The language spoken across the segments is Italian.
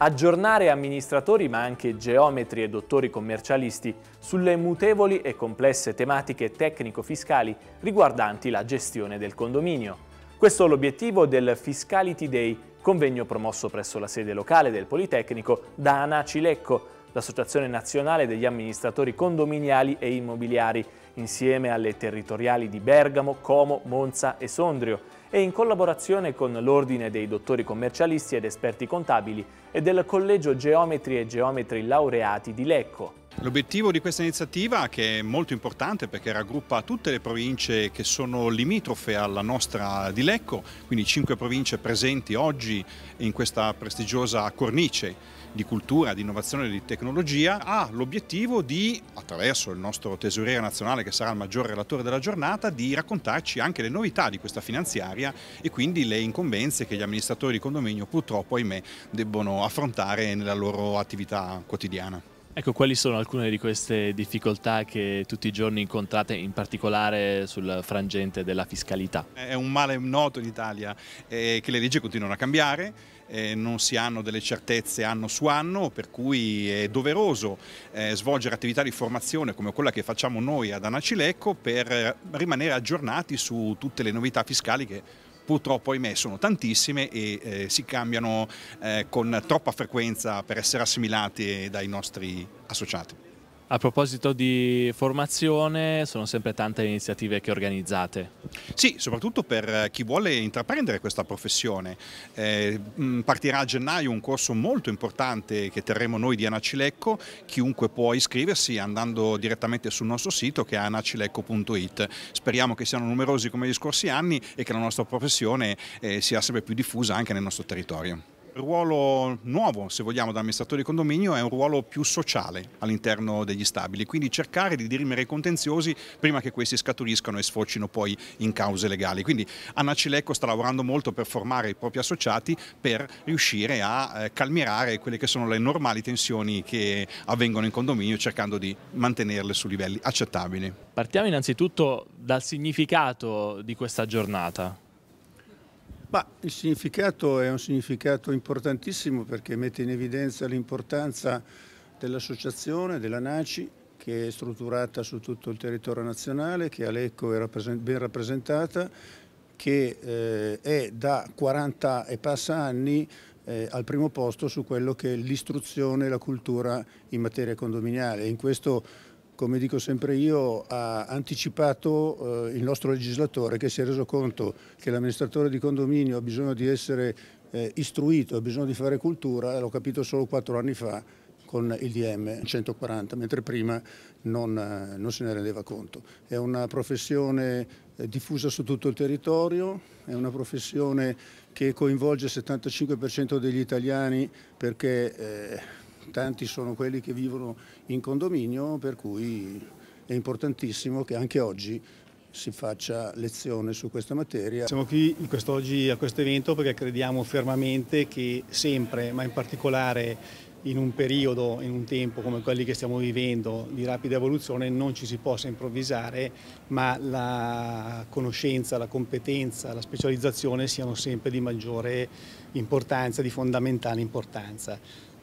Aggiornare amministratori ma anche geometri e dottori commercialisti sulle mutevoli e complesse tematiche tecnico-fiscali riguardanti la gestione del condominio. Questo è l'obiettivo del Fiscality Day, convegno promosso presso la sede locale del Politecnico da ANA Cilecco, l'Associazione Nazionale degli Amministratori Condominiali e Immobiliari, insieme alle territoriali di Bergamo, Como, Monza e Sondrio, e in collaborazione con l'Ordine dei Dottori Commercialisti ed Esperti Contabili e del Collegio Geometri e Geometri Laureati di Lecco. L'obiettivo di questa iniziativa, che è molto importante perché raggruppa tutte le province che sono limitrofe alla nostra di Lecco, quindi cinque province presenti oggi in questa prestigiosa cornice di cultura, di innovazione e di tecnologia, ha l'obiettivo di, attraverso il nostro tesoriere nazionale che sarà il maggior relatore della giornata, di raccontarci anche le novità di questa finanziaria e quindi le incombenze che gli amministratori di condominio purtroppo, ahimè, debbono affrontare nella loro attività quotidiana. Ecco, quali sono alcune di queste difficoltà che tutti i giorni incontrate, in particolare sul frangente della fiscalità? È un male noto in Italia eh, che le leggi continuano a cambiare, eh, non si hanno delle certezze anno su anno, per cui è doveroso eh, svolgere attività di formazione come quella che facciamo noi ad Anacilecco per rimanere aggiornati su tutte le novità fiscali che purtroppo ahimè sono tantissime e eh, si cambiano eh, con troppa frequenza per essere assimilati dai nostri associati. A proposito di formazione, sono sempre tante le iniziative che organizzate. Sì, soprattutto per eh, chi vuole intraprendere questa professione. Eh, mm, partirà a gennaio un corso molto importante che terremo noi di Anacilecco. Chiunque può iscriversi andando direttamente sul nostro sito che è anacilecco.it. Speriamo che siano numerosi come gli scorsi anni e che la nostra professione eh, sia sempre più diffusa anche nel nostro territorio ruolo nuovo, se vogliamo, da amministratore di condominio è un ruolo più sociale all'interno degli stabili, quindi cercare di dirimere i contenziosi prima che questi scaturiscano e sfocino poi in cause legali. Quindi Anna Cilecco sta lavorando molto per formare i propri associati per riuscire a eh, calmierare quelle che sono le normali tensioni che avvengono in condominio cercando di mantenerle su livelli accettabili. Partiamo innanzitutto dal significato di questa giornata. Ma il significato è un significato importantissimo perché mette in evidenza l'importanza dell'associazione, della NACI, che è strutturata su tutto il territorio nazionale, che a Lecco è ben rappresentata, che eh, è da 40 e passa anni eh, al primo posto su quello che è l'istruzione e la cultura in materia condominiale. In questo come dico sempre io, ha anticipato eh, il nostro legislatore che si è reso conto che l'amministratore di condominio ha bisogno di essere eh, istruito, ha bisogno di fare cultura, l'ho capito solo quattro anni fa con il DM 140, mentre prima non, eh, non se ne rendeva conto. È una professione eh, diffusa su tutto il territorio, è una professione che coinvolge il 75% degli italiani perché... Eh, tanti sono quelli che vivono in condominio, per cui è importantissimo che anche oggi si faccia lezione su questa materia. Siamo qui quest'oggi a questo evento perché crediamo fermamente che sempre, ma in particolare in un periodo, in un tempo come quelli che stiamo vivendo di rapida evoluzione non ci si possa improvvisare, ma la conoscenza, la competenza, la specializzazione siano sempre di maggiore importanza, di fondamentale importanza.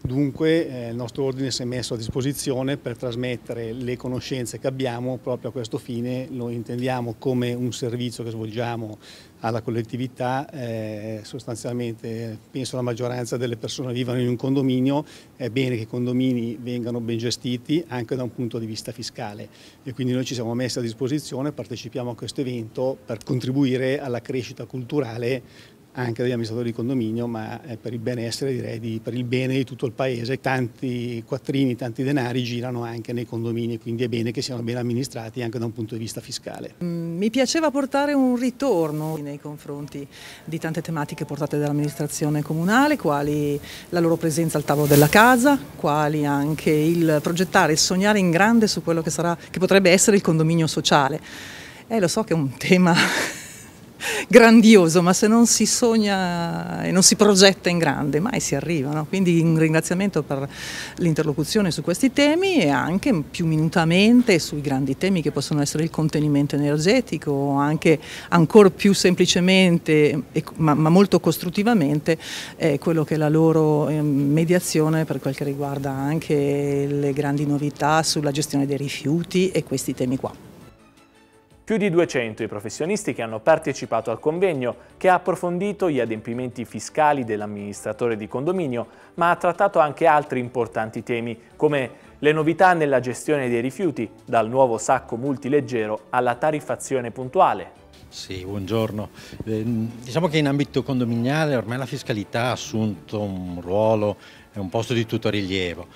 Dunque eh, il nostro ordine si è messo a disposizione per trasmettere le conoscenze che abbiamo proprio a questo fine, lo intendiamo come un servizio che svolgiamo alla collettività, eh, sostanzialmente penso la maggioranza delle persone vivano in un condominio, è bene che i condomini vengano ben gestiti anche da un punto di vista fiscale e quindi noi ci siamo messi a disposizione, partecipiamo a questo evento per contribuire alla crescita culturale anche degli amministratori di condominio, ma eh, per il benessere direi di, per il bene di tutto il paese. Tanti quattrini, tanti denari girano anche nei condomini, quindi è bene che siano ben amministrati anche da un punto di vista fiscale. Mm, mi piaceva portare un ritorno nei confronti di tante tematiche portate dall'amministrazione comunale, quali la loro presenza al tavolo della casa, quali anche il progettare, il sognare in grande su quello che, sarà, che potrebbe essere il condominio sociale. Eh, lo so che è un tema grandioso, ma se non si sogna e non si progetta in grande, mai si arriva. No? Quindi un ringraziamento per l'interlocuzione su questi temi e anche più minutamente sui grandi temi che possono essere il contenimento energetico o anche ancora più semplicemente, ma, molto costruttivamente, eh, quello che è la loro ehm, mediazione per quel che riguarda anche le grandi novità sulla gestione dei rifiuti e questi temi qua. Più di 200 i professionisti che hanno partecipato al convegno, che ha approfondito gli adempimenti fiscali dell'amministratore di condominio, ma ha trattato anche altri importanti temi, come le novità nella gestione dei rifiuti, dal nuovo sacco multileggero alla tariffazione puntuale, sì, buongiorno. Eh, diciamo che in ambito condominiale ormai la fiscalità ha assunto un ruolo, e un posto di tutto rilievo.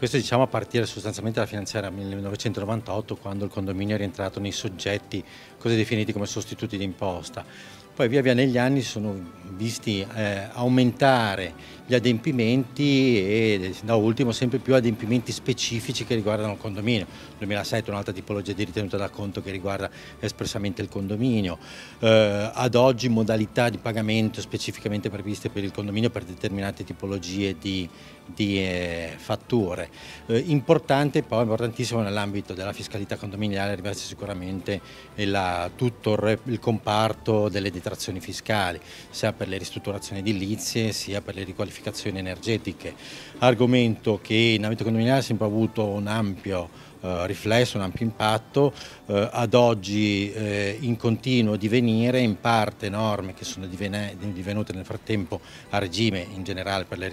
Questo diciamo a partire sostanzialmente dalla finanziaria 1998 quando il condominio è rientrato nei soggetti così definiti come sostituti d'imposta. Poi via via negli anni sono visti eh, aumentare gli adempimenti e da ultimo sempre più adempimenti specifici che riguardano il condominio. Nel 2007 un'altra tipologia di ritenuta da conto che riguarda espressamente il condominio. Eh, ad oggi modalità di pagamento specificamente previste per il condominio per determinate tipologie di, di eh, fatture. Eh, importante poi, importantissimo nell'ambito della fiscalità condominiale, riveste sicuramente eh, la, tutto il, il, comparto delle detrazioni fiscali, sia per le ristrutturazioni edilizie sia per le riqualificazioni energetiche, argomento che in ambito condominiale ha sempre avuto un ampio eh, riflesso, un ampio impatto, eh, ad oggi eh, in continuo divenire in parte norme che sono divene, divenute nel frattempo a regime in generale per le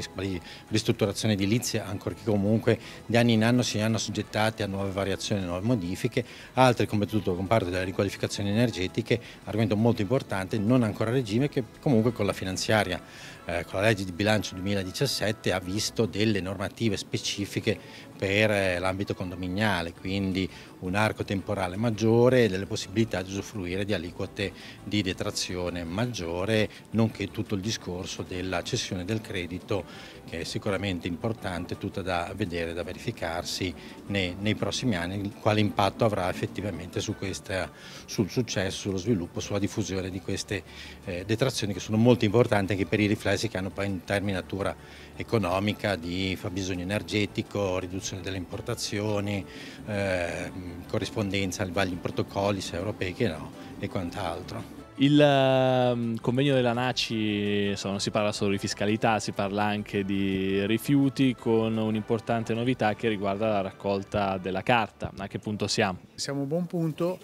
ristrutturazioni edilizie, ancora che comunque di anno in anno si hanno soggettate a nuove variazioni, nuove modifiche, altre come tutto il comparto delle riqualificazioni energetiche, argomento molto importante, non ancora a regime che comunque con la finanziaria, eh, con la legge di bilancio 2017 ha visto delle normative specifiche per l'ambito condominiale, quindi un arco temporale maggiore e delle possibilità di usufruire di aliquote di detrazione maggiore, nonché tutto il discorso della cessione del credito che è sicuramente importante, tutta da vedere, da verificarsi nei, nei prossimi anni, quale impatto avrà effettivamente su questa, sul successo, sullo sviluppo, sulla diffusione di queste eh, detrazioni che sono molto importanti anche per i riflessi che hanno poi in termini di natura economica di fabbisogno energetico, riduzione delle importazioni, eh, corrispondenza ai vari protocolli, se europei che no, e quant'altro. Il ehm, convegno della NACI non si parla solo di fiscalità, si parla anche di rifiuti con un'importante novità che riguarda la raccolta della carta. A che punto siamo? Siamo a un buon punto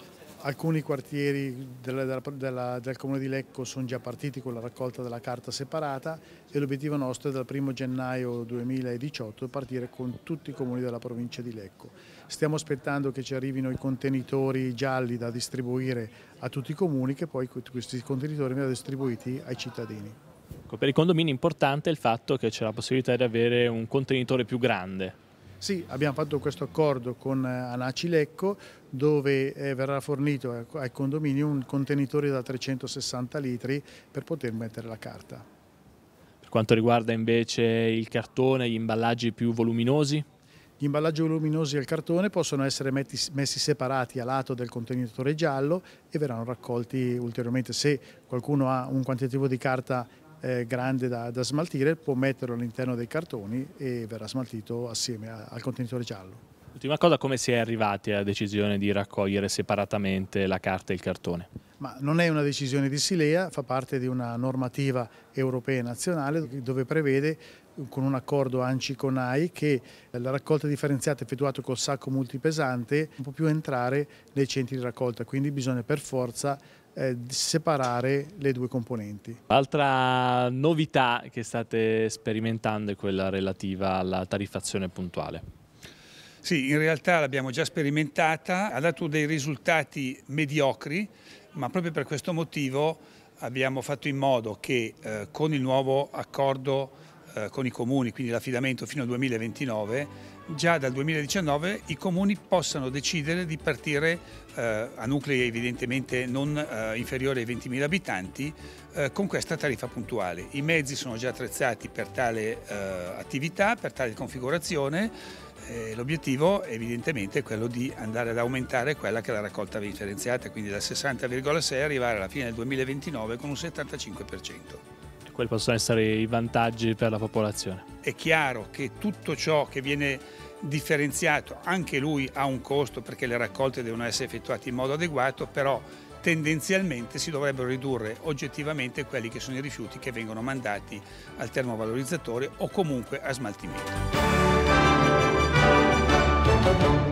Alcuni quartieri della, della, della, del comune di Lecco sono già partiti con la raccolta della carta separata e l'obiettivo nostro è dal 1 gennaio 2018 partire con tutti i comuni della provincia di Lecco. Stiamo aspettando che ci arrivino i contenitori gialli da distribuire a tutti i comuni che poi questi contenitori vengono distribuiti ai cittadini. Per i condomini è importante il fatto che c'è la possibilità di avere un contenitore più grande sì, abbiamo fatto questo accordo con eh, Anacilecco dove eh, verrà fornito al condominio un contenitore da 360 litri per poter mettere la carta. Per quanto riguarda invece il cartone, gli imballaggi più voluminosi? Gli imballaggi voluminosi del cartone possono essere messi separati a lato del contenitore giallo e verranno raccolti ulteriormente. Se qualcuno ha un quantitativo di carta eh, grande da, da, smaltire, può metterlo all'interno dei cartoni e verrà smaltito assieme a, al contenitore giallo. Ultima cosa, come si è arrivati alla decisione di raccogliere separatamente la carta e il cartone? Ma non è una decisione di Silea, fa parte di una normativa europea e nazionale dove prevede con un accordo anci con AI che la raccolta differenziata effettuata col sacco multipesante non può più entrare nei centri di raccolta, quindi bisogna per forza eh, separare le due componenti. L'altra novità che state sperimentando è quella relativa alla tariffazione puntuale. Sì, in realtà l'abbiamo già sperimentata, ha dato dei risultati mediocri, ma proprio per questo motivo abbiamo fatto in modo che eh, con il nuovo accordo eh, con i comuni, quindi l'affidamento fino al 2029, già dal 2019 i comuni possano decidere di partire eh, a nuclei evidentemente non eh, inferiori ai 20.000 abitanti eh, con questa tariffa puntuale. I mezzi sono già attrezzati per tale eh, attività, per tale configurazione. L'obiettivo evidentemente è quello di andare ad aumentare quella che è la raccolta differenziata, quindi da 60,6 arrivare alla fine del 2029 con un 75% quelli possono essere i vantaggi per la popolazione. È chiaro che tutto ciò che viene differenziato, anche lui ha un costo perché le raccolte devono essere effettuate in modo adeguato, però tendenzialmente si dovrebbero ridurre oggettivamente quelli che sono i rifiuti che vengono mandati al termovalorizzatore o comunque a smaltimento.